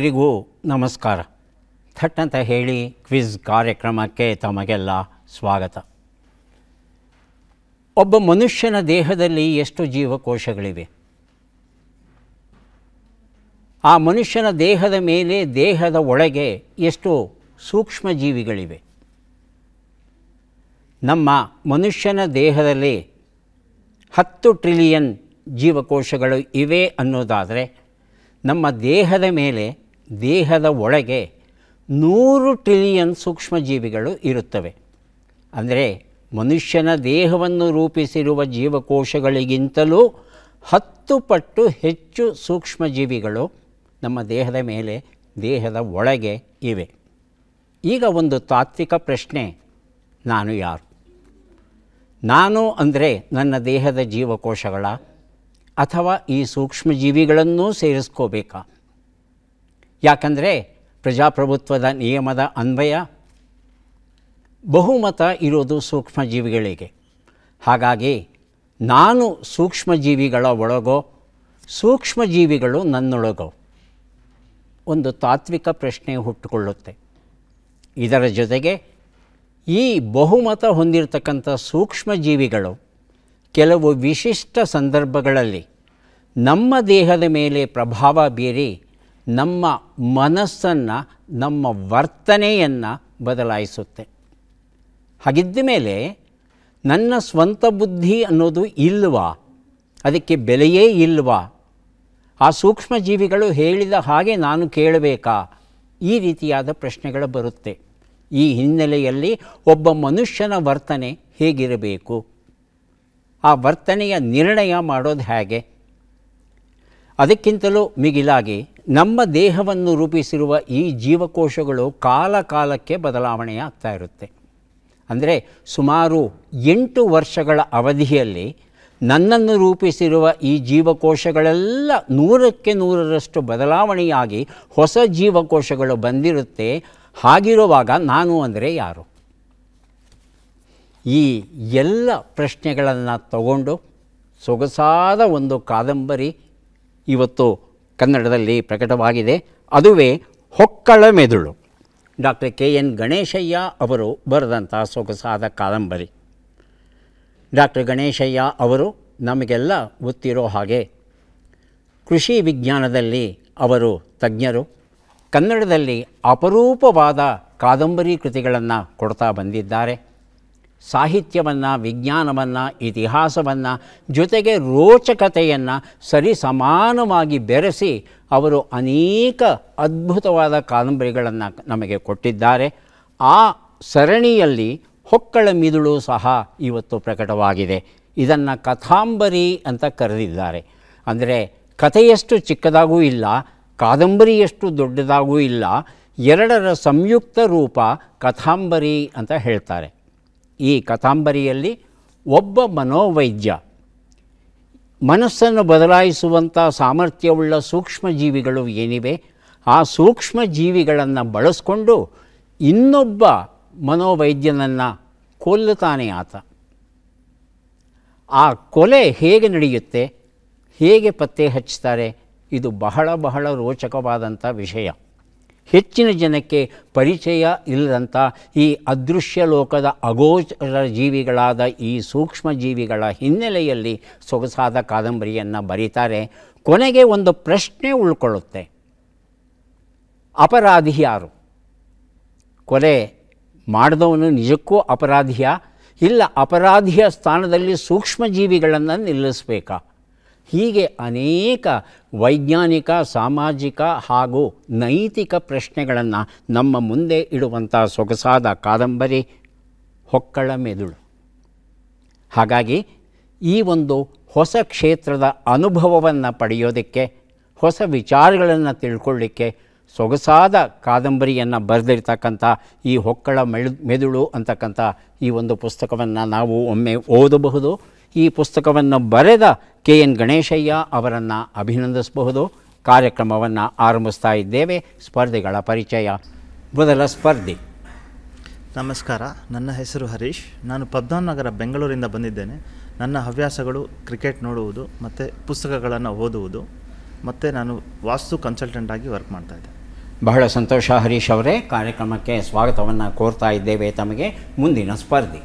ಎಲ್ಲರಿಗೂ ನಮಸ್ಕಾರ ಥಟ್ ಅಂತ ಹೇಳಿ ಕ್ವಿಜ್ ಕಾರ್ಯಕ್ರಮಕ್ಕೆ ತಮಗೆಲ್ಲ ಸ್ವಾಗತ ಒಬ್ಬ ಮನುಷ್ಯನ ದೇಹದಲ್ಲಿ ಎಷ್ಟು ಜೀವಕೋಶಗಳಿವೆ ಆ ಮನುಷ್ಯನ ದೇಹದ ಮೇಲೆ ದೇಹದ ಒಳಗೆ ಎಷ್ಟು ಸೂಕ್ಷ್ಮ ಜೀವಿಗಳಿವೆ ನಮ್ಮ ಮನುಷ್ಯನ ದೇಹದಲ್ಲಿ ಹತ್ತು ಟ್ರಿಲಿಯನ್ ಜೀವಕೋಶಗಳು ಇವೆ ಅನ್ನೋದಾದರೆ ನಮ್ಮ ದೇಹದ ಮೇಲೆ ದೇಹದ ಒಳಗೆ ನೂರು ಟ್ರಿಲಿಯನ್ ಸೂಕ್ಷ್ಮಜೀವಿಗಳು ಇರುತ್ತವೆ ಅಂದರೆ ಮನುಷ್ಯನ ದೇಹವನ್ನು ರೂಪಿಸಿರುವ ಜೀವಕೋಶಗಳಿಗಿಂತಲೂ ಹತ್ತು ಪಟ್ಟು ಹೆಚ್ಚು ಸೂಕ್ಷ್ಮಜೀವಿಗಳು ನಮ್ಮ ದೇಹದ ಮೇಲೆ ದೇಹದ ಒಳಗೆ ಇವೆ ಈಗ ಒಂದು ತಾತ್ವಿಕ ಪ್ರಶ್ನೆ ನಾನು ಯಾರು ನಾನು ಅಂದರೆ ನನ್ನ ದೇಹದ ಜೀವಕೋಶಗಳ ಅಥವಾ ಈ ಸೂಕ್ಷ್ಮಜೀವಿಗಳನ್ನೂ ಸೇರಿಸ್ಕೋಬೇಕಾ ಯಾಕಂದರೆ ಪ್ರಜಾಪ್ರಭುತ್ವದ ನಿಯಮದ ಅನ್ವಯ ಬಹುಮತ ಇರೋದು ಸೂಕ್ಷ್ಮಜೀವಿಗಳಿಗೆ ಹಾಗಾಗಿ ನಾನು ಸೂಕ್ಷ್ಮಜೀವಿಗಳ ಒಳಗೋ ಸೂಕ್ಷ್ಮಜೀವಿಗಳು ನನ್ನೊಳಗೋ ಒಂದು ತಾತ್ವಿಕ ಪ್ರಶ್ನೆ ಹುಟ್ಟುಕೊಳ್ಳುತ್ತೆ ಇದರ ಜೊತೆಗೆ ಈ ಬಹುಮತ ಹೊಂದಿರತಕ್ಕಂಥ ಸೂಕ್ಷ್ಮಜೀವಿಗಳು ಕೆಲವು ವಿಶಿಷ್ಟ ಸಂದರ್ಭಗಳಲ್ಲಿ ನಮ್ಮ ದೇಹದ ಮೇಲೆ ಪ್ರಭಾವ ಬೀರಿ ನಮ್ಮ ಮನಸ್ಸನ್ನು ನಮ್ಮ ವರ್ತನೆಯನ್ನು ಬದಲಾಯಿಸುತ್ತೆ ಹಾಗಿದ್ದ ಮೇಲೆ ನನ್ನ ಸ್ವಂತ ಬುದ್ಧಿ ಅನ್ನೋದು ಇಲ್ವಾ ಅದಕ್ಕೆ ಬೆಲೆಯೇ ಇಲ್ವಾ ಆ ಸೂಕ್ಷ್ಮ ಜೀವಿಗಳು ಹೇಳಿದ ಹಾಗೆ ನಾನು ಕೇಳಬೇಕಾ ಈ ರೀತಿಯಾದ ಪ್ರಶ್ನೆಗಳು ಬರುತ್ತೆ ಈ ಹಿನ್ನೆಲೆಯಲ್ಲಿ ಒಬ್ಬ ಮನುಷ್ಯನ ವರ್ತನೆ ಹೇಗಿರಬೇಕು ಆ ವರ್ತನೆಯ ನಿರ್ಣಯ ಮಾಡೋದು ಹೇಗೆ ಅದಕ್ಕಿಂತಲೂ ಮಿಗಿಲಾಗಿ ನಮ್ಮ ದೇಹವನ್ನು ರೂಪಿಸಿರುವ ಈ ಜೀವಕೋಶಗಳು ಕಾಲ ಕಾಲಕ್ಕೆ ಬದಲಾವಣೆಯಾಗ್ತಾ ಇರುತ್ತೆ ಅಂದರೆ ಸುಮಾರು ಎಂಟು ವರ್ಷಗಳ ಅವಧಿಯಲ್ಲಿ ನನ್ನನ್ನು ರೂಪಿಸಿರುವ ಈ ಜೀವಕೋಶಗಳೆಲ್ಲ ನೂರಕ್ಕೆ ನೂರರಷ್ಟು ಬದಲಾವಣೆಯಾಗಿ ಹೊಸ ಜೀವಕೋಶಗಳು ಬಂದಿರುತ್ತೆ ಹಾಗಿರುವಾಗ ನಾನು ಅಂದರೆ ಯಾರು ಈ ಎಲ್ಲ ಪ್ರಶ್ನೆಗಳನ್ನು ತಗೊಂಡು ಸೊಗಸಾದ ಒಂದು ಕಾದಂಬರಿ ಇವತ್ತು ಕನ್ನಡದಲ್ಲಿ ಪ್ರಕಟವಾಗಿದೆ ಅದುವೇ ಹೊಕ್ಕಳ ಮೆದುಳು ಡಾಕ್ಟರ್ ಕೆ ಎನ್ ಗಣೇಶಯ್ಯ ಅವರು ಬರೆದಂಥ ಸೊಗಸಾದ ಕಾದಂಬರಿ ಡಾಕ್ಟರ್ ಗಣೇಶಯ್ಯ ಅವರು ನಮಗೆಲ್ಲ ಗೊತ್ತಿರೋ ಹಾಗೆ ಕೃಷಿ ವಿಜ್ಞಾನದಲ್ಲಿ ಅವರು ತಜ್ಞರು ಕನ್ನಡದಲ್ಲಿ ಅಪರೂಪವಾದ ಕಾದಂಬರಿ ಕೃತಿಗಳನ್ನು ಕೊಡ್ತಾ ಬಂದಿದ್ದಾರೆ ಸಾಹಿತ್ಯವನ್ನು ವಿಜ್ಞಾನವನ್ನು ಇತಿಹಾಸವನ್ನು ಜೊತೆಗೆ ರೋಚಕತೆಯನ್ನು ಸರಿ ಸಮಾನವಾಗಿ ಬೆರೆಸಿ ಅವರು ಅನೇಕ ಅದ್ಭುತವಾದ ಕಾದಂಬರಿಗಳನ್ನು ನಮಗೆ ಕೊಟ್ಟಿದ್ದಾರೆ ಆ ಸರಣಿಯಲ್ಲಿ ಹೊಕ್ಕಳ ಮಿದುಳು ಸಹ ಇವತ್ತು ಪ್ರಕಟವಾಗಿದೆ ಇದನ್ನು ಕಥಾಂಬರಿ ಅಂತ ಕರೆದಿದ್ದಾರೆ ಅಂದರೆ ಕಥೆಯಷ್ಟು ಚಿಕ್ಕದಾಗೂ ಇಲ್ಲ ಕಾದಂಬರಿಯಷ್ಟು ದೊಡ್ಡದಾಗೂ ಇಲ್ಲ ಎರಡರ ಸಂಯುಕ್ತ ರೂಪ ಕಥಾಂಬರಿ ಅಂತ ಹೇಳ್ತಾರೆ ಈ ಕಥಾಂಬರಿಯಲ್ಲಿ ಒಬ್ಬ ಮನೋವೈದ್ಯ ಮನಸ್ಸನ್ನು ಬದಲಾಯಿಸುವಂಥ ಸಾಮರ್ಥ್ಯವುಳ್ಳ ಸೂಕ್ಷ್ಮಜೀವಿಗಳು ಏನಿವೆ ಆ ಸೂಕ್ಷ್ಮಜೀವಿಗಳನ್ನು ಬಳಸ್ಕೊಂಡು ಇನ್ನೊಬ್ಬ ಮನೋವೈದ್ಯನನ್ನು ಕೊಲ್ಲುತ್ತಾನೆ ಆತ ಆ ಕೊಲೆ ಹೇಗೆ ನಡೆಯುತ್ತೆ ಹೇಗೆ ಪತ್ತೆ ಹಚ್ಚುತ್ತಾರೆ ಇದು ಬಹಳ ಬಹಳ ರೋಚಕವಾದಂಥ ವಿಷಯ ಹೆಚ್ಚಿನ ಜನಕ್ಕೆ ಪರಿಚಯ ಇಲ್ಲದಂಥ ಈ ಅದೃಶ್ಯ ಲೋಕದ ಅಗೋಚರ ಜೀವಿಗಳಾದ ಈ ಸೂಕ್ಷ್ಮ ಜೀವಿಗಳ ಹಿನ್ನೆಲೆಯಲ್ಲಿ ಸೊಗಸಾದ ಕಾದಂಬರಿಯನ್ನು ಬರೀತಾರೆ ಕೊನೆಗೆ ಒಂದು ಪ್ರಶ್ನೆ ಉಳ್ಕೊಳ್ಳುತ್ತೆ ಅಪರಾಧಿ ಯಾರು ಕೊಲೆ ಮಾಡಿದವನು ನಿಜಕ್ಕೂ ಅಪರಾಧಿಯ ಇಲ್ಲ ಅಪರಾಧಿಯ ಸ್ಥಾನದಲ್ಲಿ ಸೂಕ್ಷ್ಮ ಜೀವಿಗಳನ್ನು ನಿಲ್ಲಿಸಬೇಕಾ ಹೀಗೆ ಅನೇಕ ವೈಜ್ಞಾನಿಕ ಸಾಮಾಜಿಕ ಹಾಗೂ ನೈತಿಕ ಪ್ರಶ್ನೆಗಳನ್ನು ನಮ್ಮ ಮುಂದೆ ಇಡುವಂಥ ಸೊಗಸಾದ ಕಾದಂಬರಿ ಹೊಕ್ಕಳ ಮೆದುಳು ಹಾಗಾಗಿ ಈ ಒಂದು ಹೊಸ ಕ್ಷೇತ್ರದ ಅನುಭವವನ್ನು ಪಡೆಯೋದಕ್ಕೆ ಹೊಸ ವಿಚಾರಗಳನ್ನು ತಿಳ್ಕೊಳ್ಳಿಕ್ಕೆ ಸೊಗಸಾದ ಕಾದಂಬರಿಯನ್ನು ಬರೆದಿರ್ತಕ್ಕಂಥ ಈ ಹೊಕ್ಕಳ ಮೆಳು ಮೆದುಳು ಅಂತಕ್ಕಂಥ ಈ ಒಂದು ಪುಸ್ತಕವನ್ನು ನಾವು ಒಮ್ಮೆ ಓದಬಹುದು ಈ ಪುಸ್ತಕವನ್ನು ಬರೆದ ಕೆ ಎನ್ ಗಣೇಶಯ್ಯ ಅವರನ್ನು ಅಭಿನಂದಿಸಬಹುದು ಕಾರ್ಯಕ್ರಮವನ್ನು ಆರಂಭಿಸ್ತಾ ಇದ್ದೇವೆ ಸ್ಪರ್ಧೆಗಳ ಪರಿಚಯ ಮೊದಲ ಸ್ಪರ್ಧಿ ನಮಸ್ಕಾರ ನನ್ನ ಹೆಸರು ಹರೀಶ್ ನಾನು ಪದ್ಮನಗರ ಬೆಂಗಳೂರಿಂದ ಬಂದಿದ್ದೇನೆ ನನ್ನ ಹವ್ಯಾಸಗಳು ಕ್ರಿಕೆಟ್ ನೋಡುವುದು ಮತ್ತು ಪುಸ್ತಕಗಳನ್ನು ಓದುವುದು ಮತ್ತು ನಾನು ವಾಸ್ತು ಕನ್ಸಲ್ಟೆಂಟ್ ಆಗಿ ವರ್ಕ್ ಮಾಡ್ತಾ ಇದ್ದೆ ಬಹಳ ಸಂತೋಷ ಹರೀಶ್ ಅವರೇ ಕಾರ್ಯಕ್ರಮಕ್ಕೆ ಸ್ವಾಗತವನ್ನು ಕೋರ್ತಾ ಇದ್ದೇವೆ ತಮಗೆ ಮುಂದಿನ ಸ್ಪರ್ಧಿ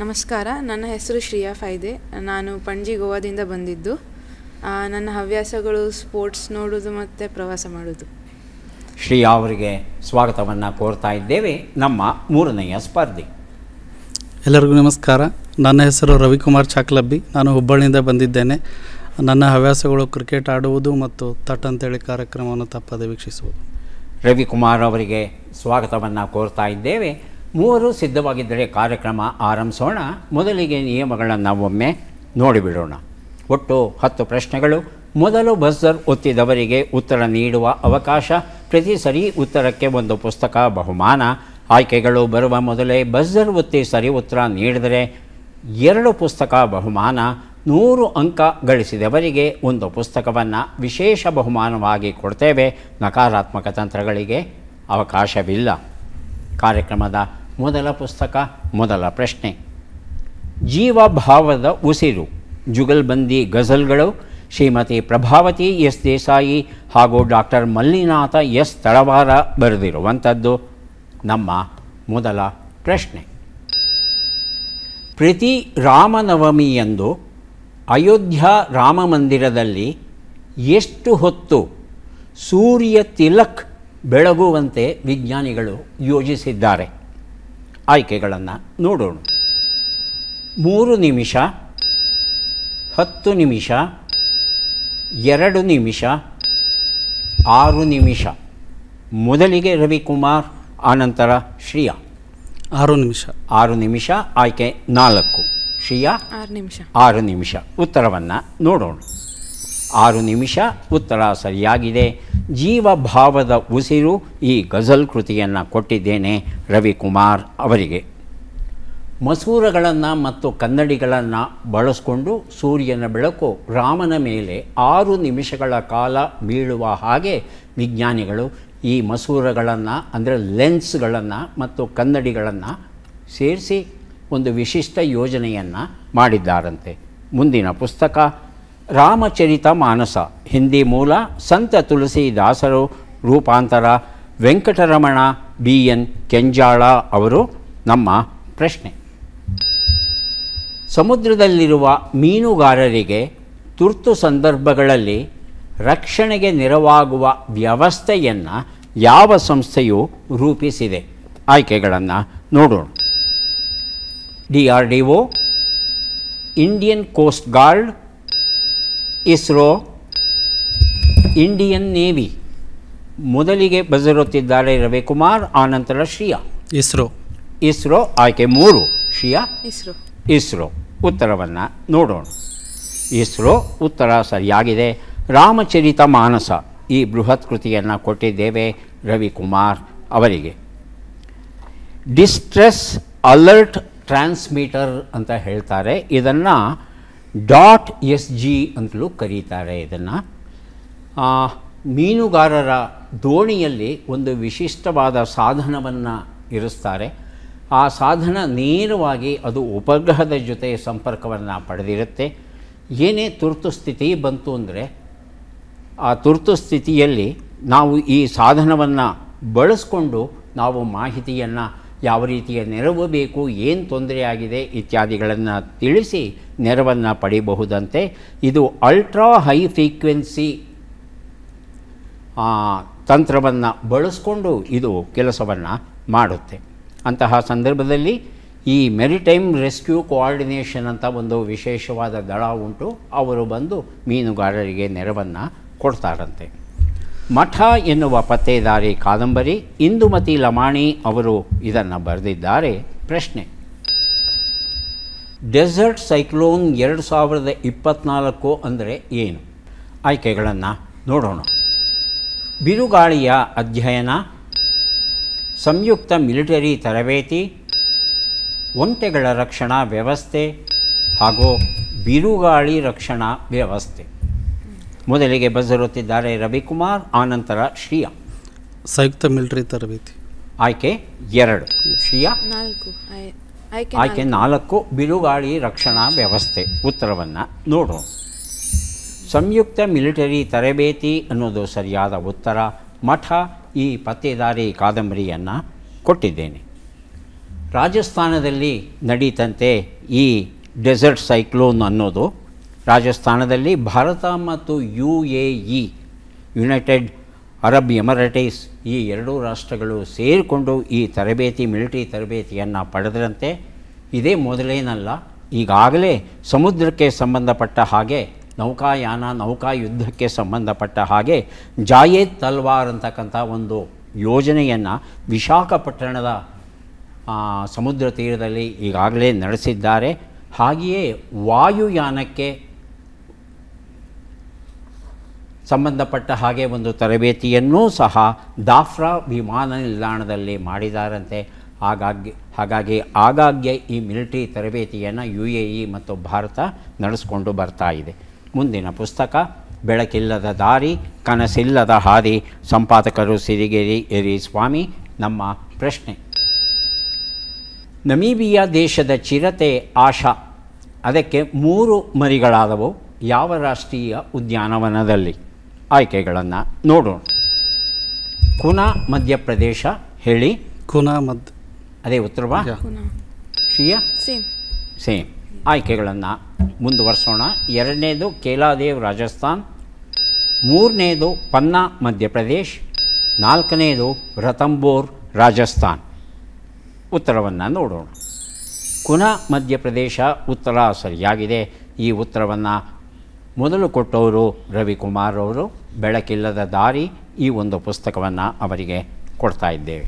ನಮಸ್ಕಾರ ನನ್ನ ಹೆಸರು ಶ್ರೇಯಾ ಫೈದೆ ನಾನು ಪಣಜಿ ಗೋವಾದಿಂದ ಬಂದಿದ್ದು ನನ್ನ ಹವ್ಯಾಸಗಳು ಸ್ಪೋರ್ಟ್ಸ್ ನೋಡೋದು ಮತ್ತು ಪ್ರವಾಸ ಮಾಡೋದು ಶ್ರೀಯಾ ಅವರಿಗೆ ಸ್ವಾಗತವನ್ನು ಕೋರ್ತಾ ಇದ್ದೇವೆ ನಮ್ಮ ಮೂರನೆಯ ಸ್ಪರ್ಧೆ ಎಲ್ಲರಿಗೂ ನಮಸ್ಕಾರ ನನ್ನ ಹೆಸರು ರವಿಕುಮಾರ್ ಚಾಕ್ಲಬ್ಬಿ ನಾನು ಹುಬ್ಬಳ್ಳಿಯಿಂದ ಬಂದಿದ್ದೇನೆ ನನ್ನ ಹವ್ಯಾಸಗಳು ಕ್ರಿಕೆಟ್ ಆಡುವುದು ಮತ್ತು ತಟ್ ಅಂತೇಳಿ ಕಾರ್ಯಕ್ರಮವನ್ನು ತಪ್ಪದೆ ವೀಕ್ಷಿಸುವುದು ರವಿಕುಮಾರ್ ಅವರಿಗೆ ಸ್ವಾಗತವನ್ನು ಕೋರ್ತಾ ಇದ್ದೇವೆ ಮೂವರು ಸಿದ್ಧವಾಗಿದ್ದರೆ ಕಾರ್ಯಕ್ರಮ ಆರಂಭಿಸೋಣ ಮೊದಲಿಗೆ ನಿಯಮಗಳನ್ನು ಒಮ್ಮೆ ನೋಡಿಬಿಡೋಣ ಒಟ್ಟು ಹತ್ತು ಪ್ರಶ್ನೆಗಳು ಮೊದಲು ಬಸ್ಸರ್ ಒತ್ತಿದವರಿಗೆ ಉತ್ತರ ನೀಡುವ ಅವಕಾಶ ಪ್ರತಿ ಸರಿ ಉತ್ತರಕ್ಕೆ ಒಂದು ಪುಸ್ತಕ ಬಹುಮಾನ ಆಯ್ಕೆಗಳು ಬರುವ ಮೊದಲೇ ಬಸ್ಸರ್ ಒತ್ತಿ ಸರಿ ಉತ್ತರ ನೀಡಿದರೆ ಎರಡು ಪುಸ್ತಕ ಬಹುಮಾನ ನೂರು ಅಂಕ ಗಳಿಸಿದವರಿಗೆ ಒಂದು ಪುಸ್ತಕವನ್ನು ವಿಶೇಷ ಬಹುಮಾನವಾಗಿ ಕೊಡ್ತೇವೆ ನಕಾರಾತ್ಮಕ ತಂತ್ರಗಳಿಗೆ ಅವಕಾಶವಿಲ್ಲ ಕಾರ್ಯಕ್ರಮದ ಮೊದಲ ಪುಸ್ತಕ ಮೊದಲ ಪ್ರಶ್ನೆ ಜೀವಭಾವದ ಉಸಿರು ಜುಗಲ್ಬಂದಿ ಗಜಲ್ಗಳು ಶ್ರೀಮತಿ ಪ್ರಭಾವತಿ ಎಸ್ ದೇಸಾಯಿ ಹಾಗೂ ಡಾಕ್ಟರ್ ಮಲ್ಲಿನಾಥ ಎಸ್ ತಳವಾರ ಬರೆದಿರುವಂಥದ್ದು ನಮ್ಮ ಮೊದಲ ಪ್ರಶ್ನೆ ಪ್ರತಿ ರಾಮನವಮಿಯಂದು ಅಯೋಧ್ಯ ರಾಮ ಎಷ್ಟು ಹೊತ್ತು ಸೂರ್ಯ ತಿಲಕ್ ಬೆಳಗುವಂತೆ ವಿಜ್ಞಾನಿಗಳು ಯೋಜಿಸಿದ್ದಾರೆ ಆಯ್ಕೆಗಳನ್ನು ನೋಡೋಣ ಮೂರು ನಿಮಿಷ ಹತ್ತು ನಿಮಿಷ ಎರಡು ನಿಮಿಷ ಆರು ನಿಮಿಷ ಮೊದಲಿಗೆ ರವಿಕುಮಾರ್ ಆನಂತರ ಶ್ರೀಯಾ ಆರು ನಿಮಿಷ ಆರು ನಿಮಿಷ ಆಯ್ಕೆ ನಾಲ್ಕು ಶ್ರೀಯಾ ಆರು ನಿಮಿಷ ಆರು ನಿಮಿಷ ಉತ್ತರವನ್ನು ನೋಡೋಣ ಆರು ನಿಮಿಷ ಉತ್ತರ ಸರಿಯಾಗಿದೆ ಜೀವಭಾವದ ಉಸಿರು ಈ ಗಜಲ್ ಕೃತಿಯನ್ನು ಕೊಟ್ಟಿದ್ದೇನೆ ರವಿಕುಮಾರ್ ಅವರಿಗೆ ಮಸೂರಗಳನ್ನು ಮತ್ತು ಕನ್ನಡಿಗಳನ್ನು ಬಳಸ್ಕೊಂಡು ಸೂರ್ಯನ ಬೆಳಕು ರಾಮನ ಮೇಲೆ ಆರು ನಿಮಿಷಗಳ ಕಾಲ ಬೀಳುವ ಹಾಗೆ ವಿಜ್ಞಾನಿಗಳು ಈ ಮಸೂರಗಳನ್ನು ಅಂದರೆ ಲೆನ್ಸ್ಗಳನ್ನು ಮತ್ತು ಕನ್ನಡಿಗಳನ್ನು ಸೇರಿಸಿ ಒಂದು ವಿಶಿಷ್ಟ ಯೋಜನೆಯನ್ನು ಮಾಡಿದ್ದಾರಂತೆ ಮುಂದಿನ ಪುಸ್ತಕ ರಾಮಚರಿತ ಮಾನಸ ಹಿಂದಿ ಮೂಲ ಸಂತ ತುಳಸಿದಾಸರು ರೂಪಾಂತರ ವೆಂಕಟರಮಣ ಬಿ ಎನ್ ಕೆಂಜಾಳ ಅವರು ನಮ್ಮ ಪ್ರಶ್ನೆ ಸಮುದ್ರದಲ್ಲಿರುವ ಮೀನುಗಾರರಿಗೆ ತುರ್ತು ಸಂದರ್ಭಗಳಲ್ಲಿ ರಕ್ಷಣೆಗೆ ನೆರವಾಗುವ ವ್ಯವಸ್ಥೆಯನ್ನು ಯಾವ ಸಂಸ್ಥೆಯು ರೂಪಿಸಿದೆ ಆಯ್ಕೆಗಳನ್ನು ನೋಡೋಣ D R D O Indian coast guard ISRO Indian navy ಮೊದಲಿಗೆ ಬಜರುತ್ತಿದ್ದಾರೆ ರವಿಕುಮಾರ್ ಆನಂತರ ಶ್ರಿಯಾ ಇಸ್ರೋ ಇಸ್ರೋ ಆಯ್ಕೆ ಮೂರು ಶ್ರಿಯಾ ಇಸ್ರೋ ಇಸ್ರೋ ಉತ್ತರವನ್ನು ನೋಡೋಣ ಇಸ್ರೋ ಉತ್ತರ ಸರಿಯಾಗಿದೆ ರಾಮಚರಿತ ಮಾನಸ ಈ ಬೃಹತ್ ಕೃತಿಯನ್ನು ಕೊಟ್ಟಿದ್ದೇವೆ ರವಿಕುಮಾರ್ ಅವರಿಗೆ ಡಿಸ್ಟ್ರೆಸ್ ಅಲರ್ಟ್ ಟ್ರಾನ್ಸ್ಮೀಟರ್ ಅಂತ ಹೇಳ್ತಾರೆ ಇದನ್ನು ಡಾಟ್ ಎಸ್ ಜಿ ಅಂತಲೂ ಕರೀತಾರೆ ಇದನ್ನು ಮೀನುಗಾರರ ದೋಣಿಯಲ್ಲಿ ಒಂದು ವಿಶಿಷ್ಟವಾದ ಸಾಧನವನ್ನು ಇರಿಸ್ತಾರೆ ಆ ಸಾಧನ ನೇರವಾಗಿ ಅದು ಉಪಗ್ರಹದ ಜೊತೆ ಸಂಪರ್ಕವನ್ನು ಪಡೆದಿರುತ್ತೆ ಏನೇ ತುರ್ತು ಸ್ಥಿತಿ ಬಂತು ಅಂದರೆ ಆ ತುರ್ತು ಸ್ಥಿತಿಯಲ್ಲಿ ನಾವು ಈ ಸಾಧನವನ್ನು ಬಳಸ್ಕೊಂಡು ನಾವು ಮಾಹಿತಿಯನ್ನು ಯಾವ ರೀತಿಯ ನೆರವು ಬೇಕು ಏನು ತೊಂದರೆಯಾಗಿದೆ ಇತ್ಯಾದಿಗಳನ್ನು ತಿಳಿಸಿ ನೆರವನ್ನು ಪಡೆಯಬಹುದಂತೆ ಇದು ಅಲ್ಟ್ರಾ ಹೈ ಫ್ರೀಕ್ವೆನ್ಸಿ ತಂತ್ರವನ್ನು ಬಳಸ್ಕೊಂಡು ಇದು ಕೆಲಸವನ್ನು ಮಾಡುತ್ತೆ ಅಂತಹ ಸಂದರ್ಭದಲ್ಲಿ ಈ ಮೆರಿಟೈಮ್ ರೆಸ್ಕ್ಯೂ ಕೋಆರ್ಡಿನೇಷನ್ ಅಂತ ಒಂದು ವಿಶೇಷವಾದ ದಳ ಉಂಟು ಅವರು ಬಂದು ಮೀನುಗಾರರಿಗೆ ನೆರವನ್ನು ಕೊಡ್ತಾರಂತೆ ಮಠ ಎನ್ನುವ ಪತ್ತೇದಾರಿ ಕಾದಂಬರಿ ಇಂದುಮತಿ ಲಮಾಣಿ ಅವರು ಇದನ್ನು ಬರೆದಿದ್ದಾರೆ ಪ್ರಶ್ನೆ ಡೆಸರ್ಟ್ ಸೈಕ್ಲೋನ್ ಎರಡು ಸಾವಿರದ ಇಪ್ಪತ್ನಾಲ್ಕು ಅಂದರೆ ಏನು ಆಯ್ಕೆಗಳನ್ನು ನೋಡೋಣ ಬಿರುಗಾಳಿಯ ಅಧ್ಯಯನ ಸಂಯುಕ್ತ ಮಿಲಿಟರಿ ತರಬೇತಿ ಒಂಟೆಗಳ ರಕ್ಷಣಾ ವ್ಯವಸ್ಥೆ ಹಾಗೂ ಬಿರುಗಾಳಿ ರಕ್ಷಣಾ ವ್ಯವಸ್ಥೆ ಮೊದಲಿಗೆ ಬಜರುತ್ತಿದ್ದಾರೆ ರವಿಕುಮಾರ್ ಆನಂತರ ಶ್ರೀಯಾ ಸಂಯುಕ್ತ ಮಿಲಿಟರಿ ತರಬೇತಿ ಆಯ್ಕೆ ಎರಡು ಶ್ರೀಯಾ ಆಯ್ಕೆ ನಾಲ್ಕು ಬಿರುಗಾಳಿ ರಕ್ಷಣಾ ವ್ಯವಸ್ಥೆ ಉತ್ತರವನ್ನು ನೋಡು ಸಂಯುಕ್ತ ಮಿಲಿಟರಿ ತರಬೇತಿ ಅನ್ನೋದು ಸರಿಯಾದ ಉತ್ತರ ಮಠ ಈ ಪತ್ತೇದಾರಿ ಕಾದಂಬರಿಯನ್ನು ಕೊಟ್ಟಿದ್ದೇನೆ ರಾಜಸ್ಥಾನದಲ್ಲಿ ನಡೀತಂತೆ ಈ ಡೆಸರ್ಟ್ ಸೈಕ್ಲೋನ್ ಅನ್ನೋದು ರಾಜಸ್ಥಾನದಲ್ಲಿ ಭಾರತ ಮತ್ತು U A E United Arab Emirates ಈ ಎರಡೂ ರಾಷ್ಟ್ರಗಳು ಸೇರಿಕೊಂಡು ಈ ತರಬೇತಿ ಮಿಲಿಟರಿ ತರಬೇತಿಯನ್ನು ಪಡೆದರಂತೆ ಇದೇ ಮೊದಲೇನಲ್ಲ ಈಗಾಗಲೇ ಸಮುದ್ರಕ್ಕೆ ಸಂಬಂಧಪಟ್ಟ ಹಾಗೆ ನೌಕಾಯಾನ ನೌಕಾ ಯುದ್ಧಕ್ಕೆ ಸಂಬಂಧಪಟ್ಟ ಹಾಗೆ ಜಾಯೇದ್ ತಲ್ವಾರ್ ಅಂತಕ್ಕಂಥ ಒಂದು ಯೋಜನೆಯನ್ನು ವಿಶಾಖಪಟ್ಟಣದ ಸಮುದ್ರ ತೀರದಲ್ಲಿ ಈಗಾಗಲೇ ನಡೆಸಿದ್ದಾರೆ ಹಾಗೆಯೇ ವಾಯುಯಾನಕ್ಕೆ ಸಂಬಂಧಪಟ್ಟ ಹಾಗೆ ಒಂದು ತರಬೇತಿಯನ್ನೂ ಸಹ ದಾಫ್ರಾ ವಿಮಾನ ನಿಲ್ದಾಣದಲ್ಲಿ ಮಾಡಿದಾರಂತೆ ಹಾಗಾಗಿ ಹಾಗಾಗಿ ಆಗಾಗ್ಗೆ ಈ ಮಿಲಿಟರಿ ತರಬೇತಿಯನ್ನು ಯು ಎ ಇ ಮತ್ತು ಭಾರತ ನಡೆಸಿಕೊಂಡು ಬರ್ತಾ ಇದೆ ಮುಂದಿನ ಪುಸ್ತಕ ಬೆಳಕಿಲ್ಲದ ದಾರಿ ಕನಸಿಲ್ಲದ ಹಾದಿ ಸಂಪಾದಕರು ಸಿರಿಗೆರಿ ಎರಿ ಸ್ವಾಮಿ ನಮ್ಮ ಪ್ರಶ್ನೆ ನಮೀಬಿಯಾ ದೇಶದ ಚಿರತೆ ಆಶಾ ಅದಕ್ಕೆ ಮೂರು ಮರಿಗಳಾದವು ಯಾವ ರಾಷ್ಟ್ರೀಯ ಉದ್ಯಾನವನದಲ್ಲಿ ಆಯ್ಕೆಗಳನ್ನು ನೋಡೋಣ ಕುನಾ ಮಧ್ಯಪ್ರದೇಶ ಹೇಳಿ ಕುನ ಮದ್ ಅದೇ ಉತ್ತರವಾ ಶಿಯಾ ಸೇಮ್ ಸೇಮ್ ಆಯ್ಕೆಗಳನ್ನು ಮುಂದುವರಿಸೋಣ ಎರಡನೇದು ಕೇಲಾದೇವ್ ರಾಜಸ್ಥಾನ್ ಮೂರನೇದು ಪನ್ನಾ ಮಧ್ಯಪ್ರದೇಶ್ ನಾಲ್ಕನೇದು ರತಂಬೋರ್ ರಾಜಸ್ಥಾನ್ ಉತ್ತರವನ್ನು ನೋಡೋಣ ಕುನಾ ಮಧ್ಯಪ್ರದೇಶ ಉತ್ತರ ಸರಿಯಾಗಿದೆ ಈ ಉತ್ತರವನ್ನು ಮೊದಲು ಕೊಟ್ಟವರು ರವಿಕುಮಾರ್ ಅವರು ಬೆಳಕಿಲ್ಲದ ದಾರಿ ಈ ಒಂದು ಪುಸ್ತಕವನ್ನು ಅವರಿಗೆ ಕೊಡ್ತಾ ಇದ್ದೇವೆ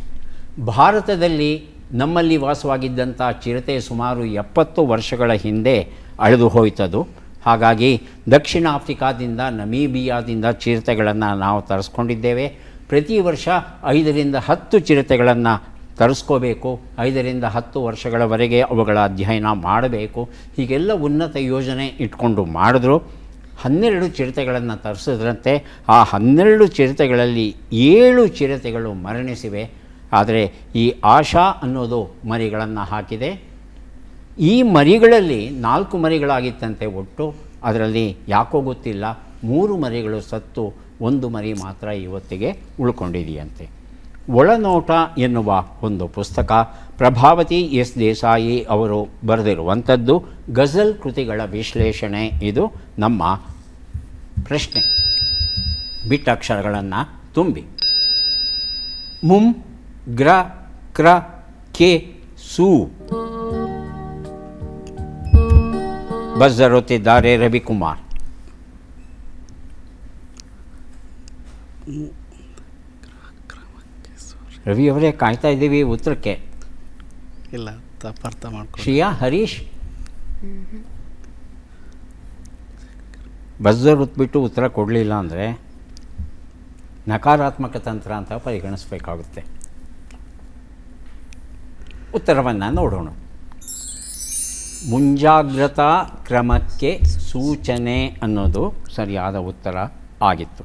ಭಾರತದಲ್ಲಿ ನಮ್ಮಲ್ಲಿ ವಾಸವಾಗಿದ್ದಂಥ ಚಿರತೆ ಸುಮಾರು ಎಪ್ಪತ್ತು ವರ್ಷಗಳ ಹಿಂದೆ ಅಳೆದು ಹೋಯ್ತದು ಹಾಗಾಗಿ ದಕ್ಷಿಣ ಆಫ್ರಿಕಾದಿಂದ ನಮೀಬಿಯಾದಿಂದ ಚಿರತೆಗಳನ್ನು ನಾವು ತರಿಸ್ಕೊಂಡಿದ್ದೇವೆ ಪ್ರತಿ ವರ್ಷ ಐದರಿಂದ ಹತ್ತು ಚಿರತೆಗಳನ್ನು ತರಿಸ್ಕೋಬೇಕು ಐದರಿಂದ ಹತ್ತು ವರ್ಷಗಳವರೆಗೆ ಅವುಗಳ ಅಧ್ಯಯನ ಮಾಡಬೇಕು ಹೀಗೆಲ್ಲ ಉನ್ನತ ಯೋಜನೆ ಇಟ್ಕೊಂಡು ಮಾಡಿದ್ರು ಹನ್ನೆರಡು ಚಿರತೆಗಳನ್ನು ತರಿಸಿದ್ರಂತೆ ಆ ಹನ್ನೆರಡು ಚಿರತೆಗಳಲ್ಲಿ ಏಳು ಚಿರತೆಗಳು ಮರಣಿಸಿವೆ ಆದರೆ ಈ ಆಶಾ ಅನ್ನೋದು ಮರಿಗಳನ್ನು ಹಾಕಿದೆ ಈ ಮರಿಗಳಲ್ಲಿ ನಾಲ್ಕು ಮರಿಗಳಾಗಿತ್ತಂತೆ ಒಟ್ಟು ಅದರಲ್ಲಿ ಯಾಕೋ ಗೊತ್ತಿಲ್ಲ ಮೂರು ಮರಿಗಳು ಸತ್ತು ಒಂದು ಮರಿ ಮಾತ್ರ ಇವತ್ತಿಗೆ ಉಳ್ಕೊಂಡಿದೆಯಂತೆ ಒಳನೋಟ ಎನ್ನುವ ಒಂದು ಪುಸ್ತಕ ಪ್ರಭಾವತಿ ಎಸ್ ದೇಸಾಯಿ ಅವರು ಬರೆದಿರುವಂಥದ್ದು ಗಜಲ್ ಕೃತಿಗಳ ವಿಶ್ಲೇಷಣೆ ಇದು ನಮ್ಮ ಪ್ರಶ್ನೆ ಬಿಟ್ಟಕ್ಷರಗಳನ್ನು ತುಂಬಿ ಮುಂ ಗ್ರ ಕ್ರ ಕೆ ಸು ಬಜ್ಜರುತ್ತಿದ್ದಾರೆ ರವಿಕುಮಾರ್ ರವಿಯವರೇ ಕಾಯ್ತಾ ಇದ್ದೀವಿ ಉತ್ತರಕ್ಕೆ ಇಲ್ಲ ಅರ್ಥ ಮಾಡ್ಕೊ ಶ್ರೇಯಾ ಹರೀಶ್ ಬಜ್ಜರ್ ಉತ್ಬಿಟ್ಟು ಉತ್ತರ ಕೊಡಲಿಲ್ಲ ಅಂದರೆ ನಕಾರಾತ್ಮಕ ತಂತ್ರ ಅಂತ ಪರಿಗಣಿಸ್ಬೇಕಾಗುತ್ತೆ ಉತ್ತರವನ್ನು ನೋಡೋಣ ಮುಂಜಾಗ್ರತಾ ಕ್ರಮಕ್ಕೆ ಸೂಚನೆ ಅನ್ನೋದು ಸರಿಯಾದ ಉತ್ತರ ಆಗಿತ್ತು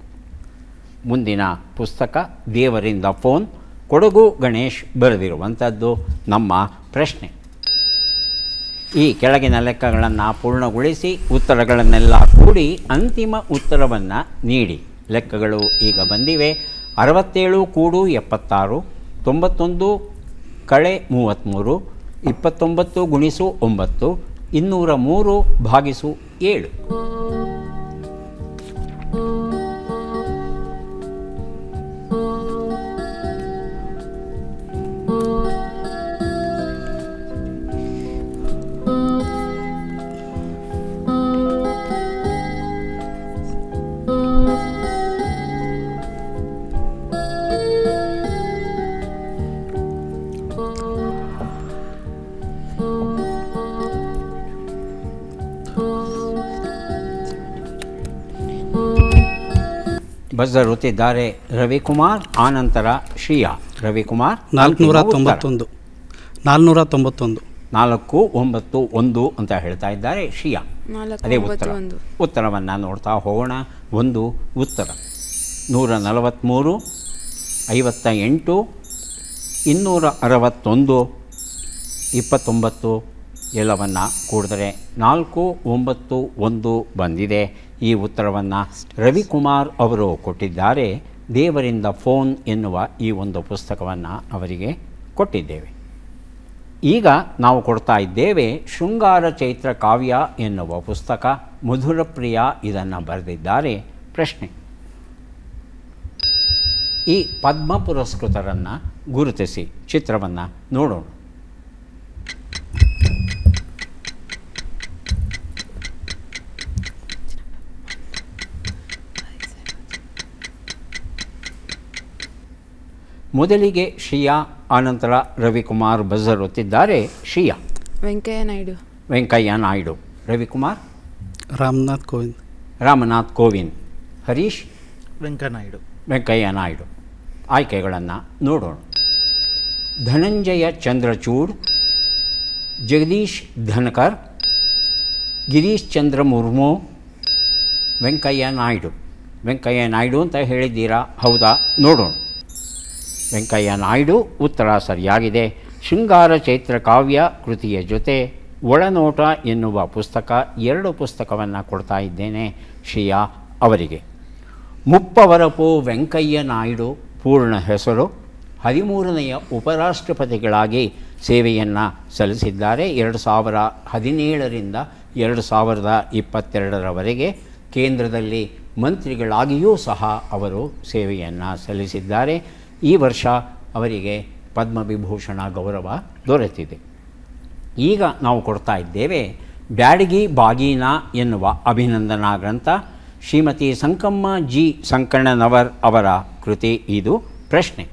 ಮುಂದಿನ ಪುಸ್ತಕ ದೇವರಿಂದ ಫೋನ್ ಕೊಡಗು ಗಣೇಶ್ ಬರೆದಿರುವಂಥದ್ದು ನಮ್ಮ ಪ್ರಶ್ನೆ ಈ ಕೆಳಗಿನ ಲೆಕ್ಕಗಳನ್ನು ಪೂರ್ಣಗೊಳಿಸಿ ಉತ್ತರಗಳನ್ನೆಲ್ಲ ಕೂಡಿ ಅಂತಿಮ ಉತ್ತರವನ್ನು ನೀಡಿ ಲೆಕ್ಕಗಳು ಈಗ ಬಂದಿವೆ ಅರವತ್ತೇಳು ಕೂಡು ಎಪ್ಪತ್ತಾರು ತೊಂಬತ್ತೊಂದು ಕಳೆ ಮೂವತ್ತ್ಮೂರು ಇಪ್ಪತ್ತೊಂಬತ್ತು ಗುಣಿಸು ಒಂಬತ್ತು ಇನ್ನೂರ ಮೂರು ಭಾಗಿಸು ಏಳು ಮಾಡುತ್ತಿದ್ದಾರೆ ರವಿಕುಮಾರ್ ಆನಂತರ ಶ್ರೀಯಾ ರವಿಕುಮಾರ್ ನಾಲ್ಕುನೂರ ತೊಂಬತ್ತೊಂದು ನಾಲ್ನೂರ ತೊಂಬತ್ತೊಂದು ನಾಲ್ಕು ಒಂಬತ್ತು ಒಂದು ಅಂತ ಹೇಳ್ತಾ ಇದ್ದಾರೆ ಶ್ರೀಯಾ ಅದೇ ಉತ್ತರ ಉತ್ತರವನ್ನು ನೋಡ್ತಾ ಹೋಗೋಣ ಒಂದು ಉತ್ತರ ನೂರ ನಲವತ್ತ್ಮೂರು ಐವತ್ತ ಎಂಟು ಇನ್ನೂರ ಅರವತ್ತೊಂದು ಇಪ್ಪತ್ತೊಂಬತ್ತು ಎಲ್ಲವನ್ನು ಕೂಡಿದರೆ ನಾಲ್ಕು ಒಂಬತ್ತು ಒಂದು ಬಂದಿದೆ ಈ ಉತ್ತರವನ್ನು ರವಿಕುಮಾರ್ ಅವರು ಕೊಟ್ಟಿದ್ದಾರೆ ದೇವರಿಂದ ಫೋನ್ ಎನ್ನುವ ಈ ಒಂದು ಪುಸ್ತಕವನ್ನು ಅವರಿಗೆ ಕೊಟ್ಟಿದ್ದೇವೆ ಈಗ ನಾವು ಕೊಡ್ತಾ ಇದ್ದೇವೆ ಶೃಂಗಾರ ಚೈತ್ರ ಕಾವ್ಯ ಎನ್ನುವ ಪುಸ್ತಕ ಮಧುರಪ್ರಿಯ ಇದನ್ನು ಬರೆದಿದ್ದಾರೆ ಪ್ರಶ್ನೆ ಈ ಪದ್ಮ ಪುರಸ್ಕೃತರನ್ನು ಗುರುತಿಸಿ ಚಿತ್ರವನ್ನು ನೋಡೋಣ ಮೊದಲಿಗೆ ಶ್ರೀಯಾ ಆನಂತರ ರವಿಕುಮಾರ್ ಬಜರ್ ಒತ್ತಿದ್ದಾರೆ ಶ್ರೀಯಾ ವೆಂಕಯ್ಯ ನಾಯ್ಡು ವೆಂಕಯ್ಯ ನಾಯ್ಡು ರವಿಕುಮಾರ್ ರಾಮನಾಥ್ ಕೋವಿಂದ್ ರಾಮನಾಥ್ ಕೋವಿಂದ್ ಹರೀಶ್ ವೆಂಕಯ್ಯನಾಯ್ಡು ವೆಂಕಯ್ಯ ನಾಯ್ಡು ಆಯ್ಕೆಗಳನ್ನು ನೋಡೋಣ ಧನಂಜಯ ಚಂದ್ರಚೂಡ್ ಜಗದೀಶ್ ಧನಕರ್ ಗಿರೀಶ್ ಚಂದ್ರ ಮುರ್ಮು ವೆಂಕಯ್ಯ ನಾಯ್ಡು ವೆಂಕಯ್ಯ ನಾಯ್ಡು ಅಂತ ಹೇಳಿದ್ದೀರಾ ಹೌದಾ ನೋಡೋಣ ವೆಂಕಯ್ಯ ನಾಯ್ಡು ಉತ್ತರ ಸರಿಯಾಗಿದೆ ಶೃಂಗಾರ ಚೈತ್ರ ಕಾವ್ಯ ಕೃತಿಯ ಜೊತೆ ಒಳನೋಟ ಎನ್ನುವ ಪುಸ್ತಕ ಎರಡು ಪುಸ್ತಕವನ್ನು ಕೊಡ್ತಾ ಇದ್ದೇನೆ ಶ್ರೀಯ ಅವರಿಗೆ ಮುಪ್ಪವರಪು ವೆಂಕಯ್ಯ ನಾಯ್ಡು ಪೂರ್ಣ ಹೆಸರು ಹದಿಮೂರನೆಯ ಉಪರಾಷ್ಟ್ರಪತಿಗಳಾಗಿ ಸೇವೆಯನ್ನು ಸಲ್ಲಿಸಿದ್ದಾರೆ ಎರಡು ಸಾವಿರ ಹದಿನೇಳರಿಂದ ಎರಡು ಸಾವಿರದ ಇಪ್ಪತ್ತೆರಡರವರೆಗೆ ಕೇಂದ್ರದಲ್ಲಿ ಮಂತ್ರಿಗಳಾಗಿಯೂ ಸಹ ಅವರು ಸೇವೆಯನ್ನು ಸಲ್ಲಿಸಿದ್ದಾರೆ ಈ ವರ್ಷ ಅವರಿಗೆ ಪದ್ಮವಿಭೂಷಣ ಗೌರವ ದೊರೆತಿದೆ ಈಗ ನಾವು ಕೊಡ್ತಾ ಇದ್ದೇವೆ ಬ್ಯಾಡಗಿ ಬಾಗೀನ ಎನ್ನುವ ಅಭಿನಂದನಾ ಗ್ರಂಥ ಶ್ರೀಮತಿ ಸಂಕಮ್ಮ ಜಿ ಸಂಕಣ್ಣನವರ್ ಅವರ ಕೃತಿ ಇದು ಪ್ರಶ್ನೆ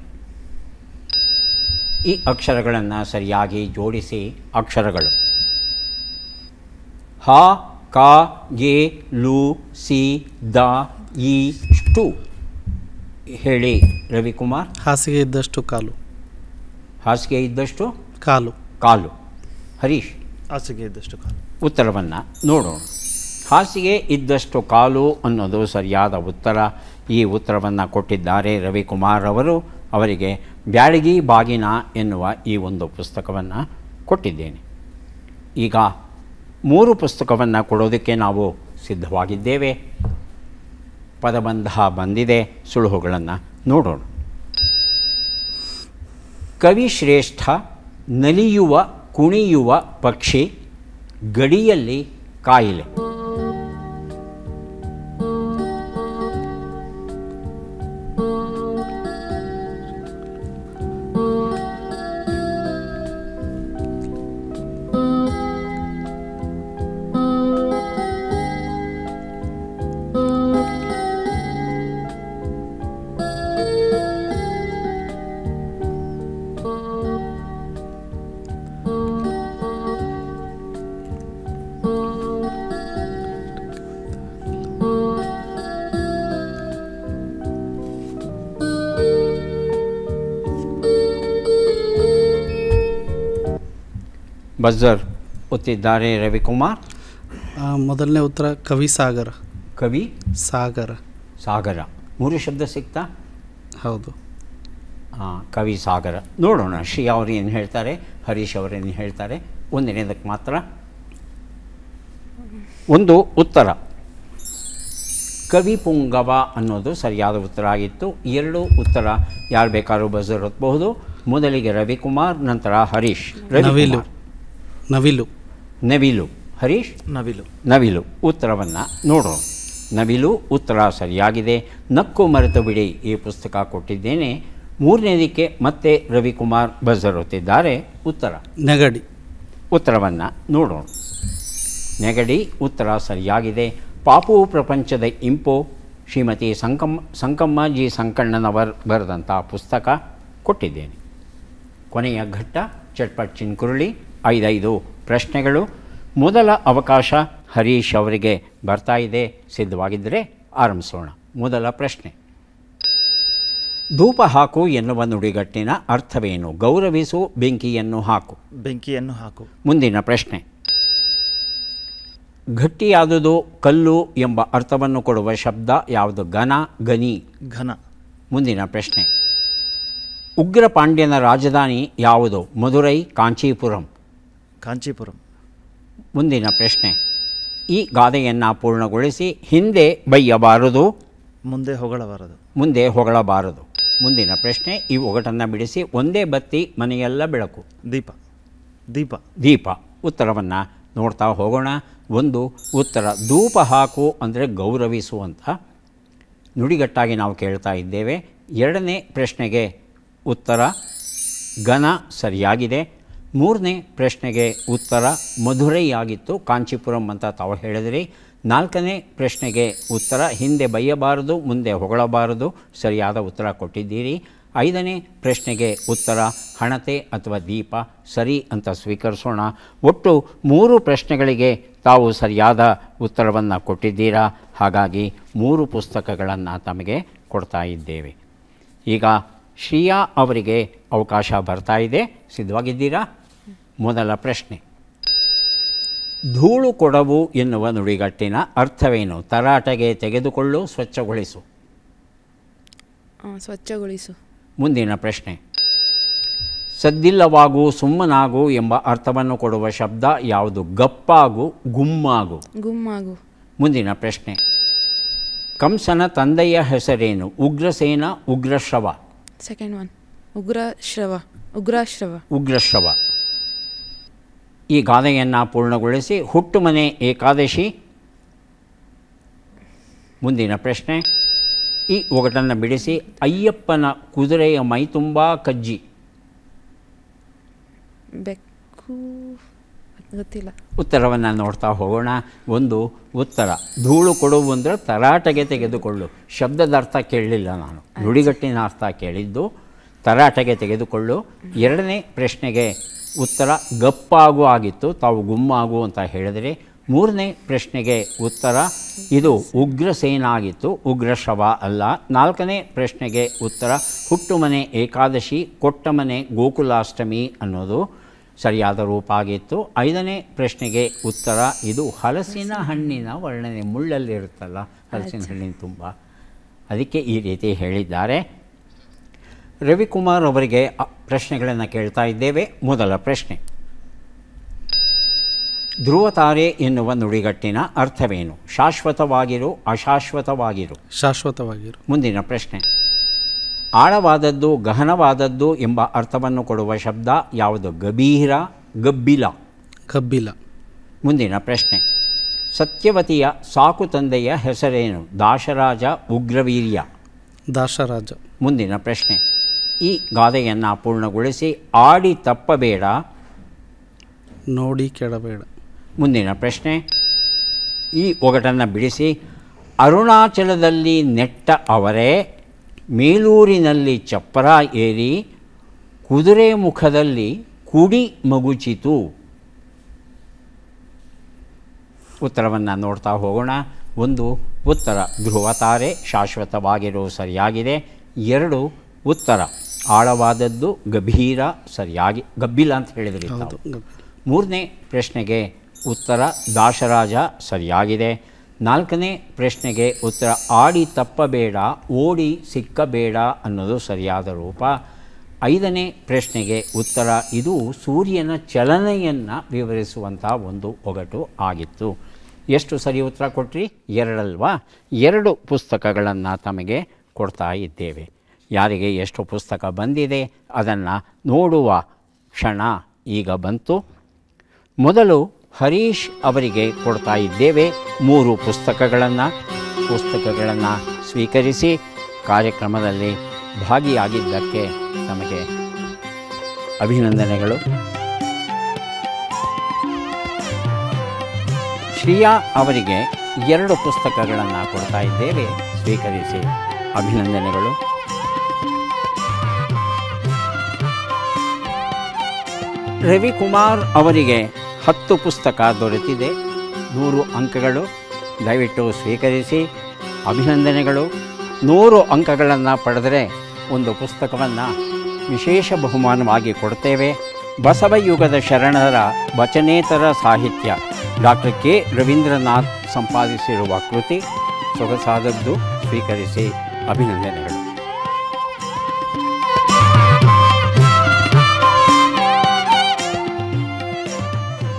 ಈ ಅಕ್ಷರಗಳನ್ನು ಸರಿಯಾಗಿ ಜೋಡಿಸಿ ಅಕ್ಷರಗಳು ಹ ಕ ಗೆ ಲು ಸಿ ದ ಇ ಷ್ಟು ಹೇಳಿ ರವಿಕುಮಾರ್ ಹಾಸಿಗೆ ಇದ್ದಷ್ಟು ಕಾಲು ಹಾಸಿಗೆ ಇದ್ದಷ್ಟು ಕಾಲು ಕಾಲು ಹರೀಶ್ ಹಾಸಿಗೆ ಇದ್ದಷ್ಟು ಕಾಲು ಉತ್ತರವನ್ನು ನೋಡೋಣ ಹಾಸಿಗೆ ಇದ್ದಷ್ಟು ಕಾಲು ಅನ್ನೋದು ಸರಿಯಾದ ಉತ್ತರ ಈ ಉತ್ತರವನ್ನು ಕೊಟ್ಟಿದ್ದಾರೆ ರವಿಕುಮಾರ್ ಅವರು ಅವರಿಗೆ ಬ್ಯಾಡಗಿ ಬಾಗಿನ ಎನ್ನುವ ಈ ಒಂದು ಪುಸ್ತಕವನ್ನು ಕೊಟ್ಟಿದ್ದೇನೆ ಈಗ ಮೂರು ಪುಸ್ತಕವನ್ನು ಕೊಡೋದಕ್ಕೆ ನಾವು ಸಿದ್ಧವಾಗಿದ್ದೇವೆ ಪದಬಂಧ ಬಂದಿದೆ ಸುಳುಹುಗಳನ್ನು ನೋಡೋಣ ಕವಿಶ್ರೇಷ್ಠ ನಲಿಯುವ ಕುಣಿಯುವ ಪಕ್ಷಿ ಗಡಿಯಲ್ಲಿ ಕಾಯಿಲೆ ಬಜರ್ ಒತ್ತಿದ್ದಾರೆ ರವಿಕುಮಾರ್ ಮೊದಲನೇ ಉತ್ತರ ಕವಿ ಸಾಗರ ಕವಿ ಸಾಗರ ಸಾಗರ ಮೂರು ಶಬ್ದ ಸಿಕ್ತಾ ಹೌದು ಕವಿ ಸಾಗರ ನೋಡೋಣ ಶ್ರೀ ಅವರು ಏನು ಹೇಳ್ತಾರೆ ಹರೀಶ್ ಅವರೇನು ಹೇಳ್ತಾರೆ ಒಂದನೇದಕ್ಕೆ ಮಾತ್ರ ಒಂದು ಉತ್ತರ ಕವಿ ಪುಂಗವ ಅನ್ನೋದು ಸರಿಯಾದ ಉತ್ತರ ಆಗಿತ್ತು ಎರಡು ಉತ್ತರ ಯಾರು ಬೇಕಾದ್ರೂ ಬಜರ್ ಒತ್ತಬಹುದು ಮೊದಲಿಗೆ ರವಿಕುಮಾರ್ ನಂತರ ಹರೀಶ್ ರವಿಲು ನವಿಲು ನವಿಲು ಹರೀಶ್ ನವಿಲು ನವಿಲು ಉತ್ತರವನ್ನು ನೋಡೋಣ ನವಿಲು ಉತ್ತರ ಸರಿಯಾಗಿದೆ ನಕ್ಕು ಮರೆತು ಬಿಡಿ ಈ ಪುಸ್ತಕ ಕೊಟ್ಟಿದ್ದೇನೆ ಮೂರನೇದಕ್ಕೆ ಮತ್ತೆ ರವಿಕುಮಾರ್ ಬಜರುತ್ತಿದ್ದಾರೆ ಉತ್ತರ ನೆಗಡಿ ಉತ್ತರವನ್ನು ನೋಡೋಣ ನೆಗಡಿ ಉತ್ತರ ಸರಿಯಾಗಿದೆ ಪಾಪು ಪ್ರಪಂಚದ ಇಂಪು ಶ್ರೀಮತಿ ಸಂಕಮ್ಮ ಸಂಕಮ್ಮ ಸಂಕಣ್ಣನವರ್ ಬರೆದಂಥ ಪುಸ್ತಕ ಕೊಟ್ಟಿದ್ದೇನೆ ಕೊನೆಯ ಘಟ್ಟ ಚಟ್ಪಟ್ ಚಿನ್ಕುರುಳಿ ಐದೈದು ಪ್ರಶ್ನೆಗಳು ಮೊದಲ ಅವಕಾಶ ಹರೀಶ್ ಅವರಿಗೆ ಬರ್ತಾ ಇದೆ ಸಿದ್ಧವಾಗಿದ್ದರೆ ಆರಂಭಿಸೋಣ ಮೊದಲ ಪ್ರಶ್ನೆ ಧೂಪ ಹಾಕು ಎನ್ನುವ ನುಡಿಗಟ್ಟಿನ ಅರ್ಥವೇನು ಗೌರವಿಸು ಬೆಂಕಿಯನ್ನು ಹಾಕು ಬೆಂಕಿಯನ್ನು ಹಾಕು ಮುಂದಿನ ಪ್ರಶ್ನೆ ಗಟ್ಟಿಯಾದುದು ಕಲ್ಲು ಎಂಬ ಅರ್ಥವನ್ನು ಕೊಡುವ ಶಬ್ದ ಯಾವುದು ಘನ ಗನಿ ಘನ ಮುಂದಿನ ಪ್ರಶ್ನೆ ಉಗ್ರ ಪಾಂಡ್ಯನ ರಾಜಧಾನಿ ಯಾವುದು ಮಧುರೈ ಕಾಂಚೀಪುರಂ ಕಾಂಚೀಪುರಂ ಮುಂದಿನ ಪ್ರಶ್ನೆ ಈ ಗಾದೆಯನ್ನು ಪೂರ್ಣಗೊಳಿಸಿ ಹಿಂದೆ ಬೈಯಬಾರದು ಮುಂದೆ ಹೊಗಳಬಾರದು ಮುಂದೆ ಹೊಗಳಬಾರದು ಮುಂದಿನ ಪ್ರಶ್ನೆ ಈ ಒಗಟನ್ನು ಬಿಡಿಸಿ ಒಂದೇ ಬತ್ತಿ ಮನೆಯೆಲ್ಲ ಬೆಳಕು ದೀಪ ದೀಪ ದೀಪ ಉತ್ತರವನ್ನು ನೋಡ್ತಾ ಹೋಗೋಣ ಒಂದು ಉತ್ತರ ಧೂಪ ಹಾಕು ಅಂದರೆ ಗೌರವಿಸುವಂಥ ನುಡಿಗಟ್ಟಾಗಿ ನಾವು ಕೇಳ್ತಾ ಇದ್ದೇವೆ ಎರಡನೇ ಪ್ರಶ್ನೆಗೆ ಉತ್ತರ ಘನ ಸರಿಯಾಗಿದೆ ಮೂರನೇ ಪ್ರಶ್ನೆಗೆ ಉತ್ತರ ಮಧುರೈಯಾಗಿತ್ತು ಕಾಂಚೀಪುರಂ ಅಂತ ತಾವು ಹೇಳಿದ್ರಿ ನಾಲ್ಕನೇ ಪ್ರಶ್ನೆಗೆ ಉತ್ತರ ಹಿಂದೆ ಬೈಯಬಾರದು ಮುಂದೆ ಹೊಗಳಬಾರದು ಸರಿಯಾದ ಉತ್ತರ ಕೊಟ್ಟಿದ್ದೀರಿ ಐದನೇ ಪ್ರಶ್ನೆಗೆ ಉತ್ತರ ಹಣತೆ ಅಥವಾ ದೀಪ ಸರಿ ಅಂತ ಸ್ವೀಕರಿಸೋಣ ಒಟ್ಟು ಮೂರು ಪ್ರಶ್ನೆಗಳಿಗೆ ತಾವು ಸರಿಯಾದ ಉತ್ತರವನ್ನು ಕೊಟ್ಟಿದ್ದೀರಾ ಹಾಗಾಗಿ ಮೂರು ಪುಸ್ತಕಗಳನ್ನು ತಮಗೆ ಕೊಡ್ತಾ ಇದ್ದೇವೆ ಈಗ ಶ್ರೀಯಾ ಅವರಿಗೆ ಅವಕಾಶ ಬರ್ತಾ ಇದೆ ಸಿದ್ಧವಾಗಿದ್ದೀರಾ ಮೊದಲ ಪ್ರಶ್ನೆ ಧೂಳು ಕೊಡವು ಎನ್ನುವ ನುಡಿಗಟ್ಟಿನ ಅರ್ಥವೇನು ತರಾಟೆಗೆ ತೆಗೆದುಕೊಳ್ಳು ಸ್ವಚ್ಛಗೊಳಿಸು ಸ್ವಚ್ಛಗೊಳಿಸು ಮುಂದಿನ ಪ್ರಶ್ನೆ ಸದ್ದಿಲ್ಲವಾಗು ಸುಮ್ಮನಾಗು ಎಂಬ ಅರ್ಥವನ್ನು ಕೊಡುವ ಶಬ್ದ ಯಾವುದು ಗಪ್ಪಾಗು ಗುಮ್ಮಾಗು ಗುಮ್ಮಾಗು ಮುಂದಿನ ಪ್ರಶ್ನೆ ಕಂಸನ ತಂದೆಯ ಹೆಸರೇನು ಉಗ್ರಸೇನ ಉಗ್ರಶ್ರವ ಸೆಕೆಂಡ್ ಒನ್ ಉಗ್ರಶ್ರವ ಉಗ್ರಶ್ರವ ಉಗ್ರಶ್ರವ ಈ ಗಾದೆಯನ್ನು ಪೂರ್ಣಗೊಳಿಸಿ ಹುಟ್ಟುಮನೆ ಏಕಾದಶಿ ಮುಂದಿನ ಪ್ರಶ್ನೆ ಈ ಒಗಟನ್ನು ಬಿಡಿಸಿ ಅಯ್ಯಪ್ಪನ ಕುದುರೆಯ ಮೈ ತುಂಬ ಕಜ್ಜಿ ಬೆಕ್ಕು ಗೊತ್ತಿಲ್ಲ ಉತ್ತರವನ್ನು ನೋಡ್ತಾ ಹೋಗೋಣ ಒಂದು ಉತ್ತರ ಧೂಳು ಕೊಡು ಅಂದರೆ ತರಾಟೆಗೆ ತೆಗೆದುಕೊಳ್ಳು ಶಬ್ದದ ಅರ್ಥ ಕೇಳಲಿಲ್ಲ ನಾನು ನುಡಿಗಟ್ಟಿನ ಅರ್ಥ ಕೇಳಿದ್ದು ತರಾಟೆಗೆ ತೆಗೆದುಕೊಳ್ಳು ಎರಡನೇ ಪ್ರಶ್ನೆಗೆ ಉತ್ತರ ಗಪ್ಪಾಗು ಆಗಿತ್ತು ತಾವು ಗುಮ್ಮಾಗು ಅಂತ ಹೇಳಿದರೆ ಮೂರನೇ ಪ್ರಶ್ನೆಗೆ ಉತ್ತರ ಇದು ಉಗ್ರಸೇನ ಆಗಿತ್ತು ಶವ ಅಲ್ಲ ನಾಲ್ಕನೇ ಪ್ರಶ್ನೆಗೆ ಉತ್ತರ ಹುಟ್ಟು ಮನೆ ಏಕಾದಶಿ ಕೊಟ್ಟ ಮನೆ ಗೋಕುಲಾಷ್ಟಮಿ ಅನ್ನೋದು ಸರಿಯಾದ ರೂಪ ಆಗಿತ್ತು ಐದನೇ ಪ್ರಶ್ನೆಗೆ ಉತ್ತರ ಇದು ಹಲಸಿನ ಹಣ್ಣಿನ ವರ್ಣನೆ ಮುಳ್ಳಲ್ಲಿರುತ್ತಲ್ಲ ಹಲಸಿನ ಹಣ್ಣಿನ ತುಂಬ ಅದಕ್ಕೆ ಈ ರೀತಿ ಹೇಳಿದ್ದಾರೆ ರವಿಕುಮಾರ್ ಅವರಿಗೆ ಪ್ರಶ್ನೆಗಳನ್ನು ಕೇಳ್ತಾ ಇದ್ದೇವೆ ಮೊದಲ ಪ್ರಶ್ನೆ ಧ್ರುವ ತಾರೆ ಎನ್ನುವ ನುಡಿಗಟ್ಟಿನ ಅರ್ಥವೇನು ಶಾಶ್ವತವಾಗಿರು ಅಶಾಶ್ವತವಾಗಿರು ಶಾಶ್ವತವಾಗಿರು ಮುಂದಿನ ಪ್ರಶ್ನೆ ಆಳವಾದದ್ದು ಗಹನವಾದದ್ದು ಎಂಬ ಅರ್ಥವನ್ನು ಕೊಡುವ ಶಬ್ದ ಯಾವುದು ಗಭೀರ ಗಬ್ಬಿಲ ಗಬ್ಬಿಲ ಮುಂದಿನ ಪ್ರಶ್ನೆ ಸತ್ಯವತಿಯ ಸಾಕು ತಂದೆಯ ಹೆಸರೇನು ದಾಶರಾಜ ಉಗ್ರವೀರ್ಯ ದಾಶರಾಜ ಮುಂದಿನ ಪ್ರಶ್ನೆ ಈ ಗಾದೆಯನ್ನು ಪೂರ್ಣಗೊಳಿಸಿ ಆಡಿ ತಪ್ಪಬೇಡ ನೋಡಿ ಕೆಡಬೇಡ ಮುಂದಿನ ಪ್ರಶ್ನೆ ಈ ಒಗಟನ್ನು ಬಿಡಿಸಿ ಅರುಣಾಚಲದಲ್ಲಿ ನೆಟ್ಟ ಅವರೇ ಮೇಲೂರಿನಲ್ಲಿ ಚಪ್ಪರ ಏರಿ ಕುದುರೆ ಮುಖದಲ್ಲಿ ಕುಡಿ ಮಗುಚಿತು ಉತ್ತರವನ್ನು ನೋಡ್ತಾ ಹೋಗೋಣ ಒಂದು ಉತ್ತರ ಧ್ರುವತಾರೆ ಶಾಶ್ವತವಾಗಿರೋ ಸರಿಯಾಗಿದೆ ಎರಡು ಉತ್ತರ ಆಳವಾದದ್ದು ಗಭೀರ ಸರಿಯಾಗಿ ಗಬ್ಬಿಲ ಅಂತ ಹೇಳಿದ್ರಿ ಮೂರನೇ ಪ್ರಶ್ನೆಗೆ ಉತ್ತರ ದಾಶರಾಜ ಸರಿಯಾಗಿದೆ ನಾಲ್ಕನೇ ಪ್ರಶ್ನೆಗೆ ಉತ್ತರ ಆಡಿ ತಪ್ಪಬೇಡ ಓಡಿ ಸಿಕ್ಕಬೇಡ ಅನ್ನೋದು ಸರಿಯಾದ ರೂಪ ಐದನೇ ಪ್ರಶ್ನೆಗೆ ಉತ್ತರ ಇದು ಸೂರ್ಯನ ಚಲನೆಯನ್ನು ವಿವರಿಸುವಂಥ ಒಂದು ಒಗಟು ಆಗಿತ್ತು ಎಷ್ಟು ಸರಿ ಉತ್ತರ ಕೊಟ್ರಿ ಎರಡಲ್ವಾ ಎರಡು ಪುಸ್ತಕಗಳನ್ನು ತಮಗೆ ಕೊಡ್ತಾ ಇದ್ದೇವೆ ಯಾರಿಗೆ ಎಷ್ಟು ಪುಸ್ತಕ ಬಂದಿದೆ ಅದನ್ನು ನೋಡುವ ಕ್ಷಣ ಈಗ ಬಂತು ಮೊದಲು ಹರೀಶ್ ಅವರಿಗೆ ಕೊಡ್ತಾ ಇದ್ದೇವೆ ಮೂರು ಪುಸ್ತಕಗಳನ್ನು ಪುಸ್ತಕಗಳನ್ನು ಸ್ವೀಕರಿಸಿ ಕಾರ್ಯಕ್ರಮದಲ್ಲಿ ಭಾಗಿಯಾಗಿದ್ದಕ್ಕೆ ನಮಗೆ ಅಭಿನಂದನೆಗಳು ಶ್ರೀಯಾ ಅವರಿಗೆ ಎರಡು ಪುಸ್ತಕಗಳನ್ನು ಕೊಡ್ತಾ ಇದ್ದೇವೆ ಸ್ವೀಕರಿಸಿ ಅಭಿನಂದನೆಗಳು ರವಿಕುಮಾರ್ ಅವರಿಗೆ ಹತ್ತು ಪುಸ್ತಕ ದೊರೆತಿದೆ ನೂರು ಅಂಕಗಳು ದಯವಿಟ್ಟು ಸ್ವೀಕರಿಸಿ ಅಭಿನಂದನೆಗಳು ನೂರು ಅಂಕಗಳನ್ನು ಪಡೆದರೆ ಒಂದು ಪುಸ್ತಕವನ್ನು ವಿಶೇಷ ಬಹುಮಾನವಾಗಿ ಕೊಡ್ತೇವೆ ಬಸವಯುಗದ ಶರಣರ ವಚನೇತರ ಸಾಹಿತ್ಯ ಡಾಕ್ಟರ್ ಕೆ ರವೀಂದ್ರನಾಥ್ ಸಂಪಾದಿಸಿರುವ ಕೃತಿ ಸೊಗಸಾದದ್ದು ಸ್ವೀಕರಿಸಿ ಅಭಿನಂದನೆಗಳು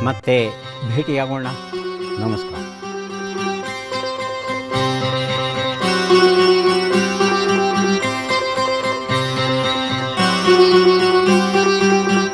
ಮತ್ತೆ ಭೇಟಿಯಾಗೋಣ ನಮಸ್ಕಾರ